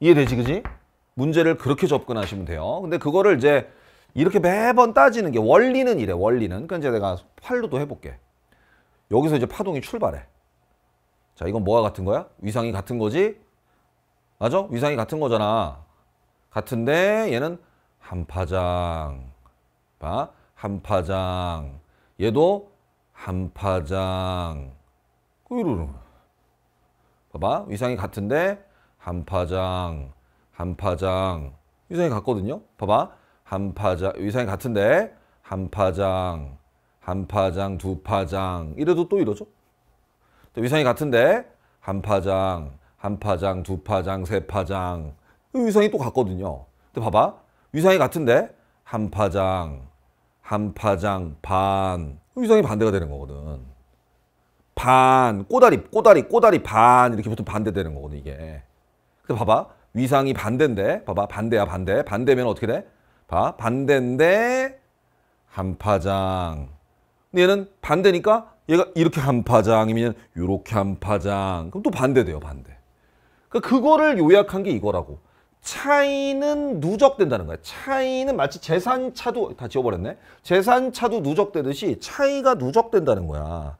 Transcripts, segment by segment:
이해되지 그지? 문제를 그렇게 접근하시면 돼요. 근데 그거를 이제 이렇게 매번 따지는 게 원리는 이래 원리는. 그러니까 이제 내가 팔로도 해볼게. 여기서 이제 파동이 출발해. 자 이건 뭐와 같은 거야? 위상이 같은 거지? 맞아? 위상이 같은 거잖아. 같은데 얘는 한 파장. 봐. 한 파장. 얘도 한 파장. 그 이러는 봐봐. 위상이 같은데 한파장, 한파장 위상이 같거든요. 봐봐. 한파장, 위상이 같은데 한파장, 한파장, 두파장 이래도 또 이러죠. 위상이 같은데 한파장, 한파장, 두파장, 세파장 위상이 또 같거든요. 근데 봐봐. 위상이 같은데 한파장, 한파장, 반 위상이 반대가 되는 거거든. 반, 꼬다리, 꼬다리, 꼬다리 반 이렇게 보통 반대되는 거거든 이게. 그 봐봐. 위상이 반대인데 봐봐. 반대야 반대. 반대면 어떻게 돼? 봐. 반대인데 한 파장. 얘는 반대니까 얘가 이렇게 한 파장이면 이렇게 한 파장. 그럼 또 반대돼요. 반대. 그러니까 그거를 요약한 게 이거라고. 차이는 누적된다는 거야. 차이는 마치 재산차도 다 지워버렸네. 재산차도 누적되듯이 차이가 누적된다는 거야.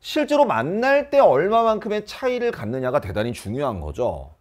실제로 만날 때 얼마만큼의 차이를 갖느냐가 대단히 중요한 거죠.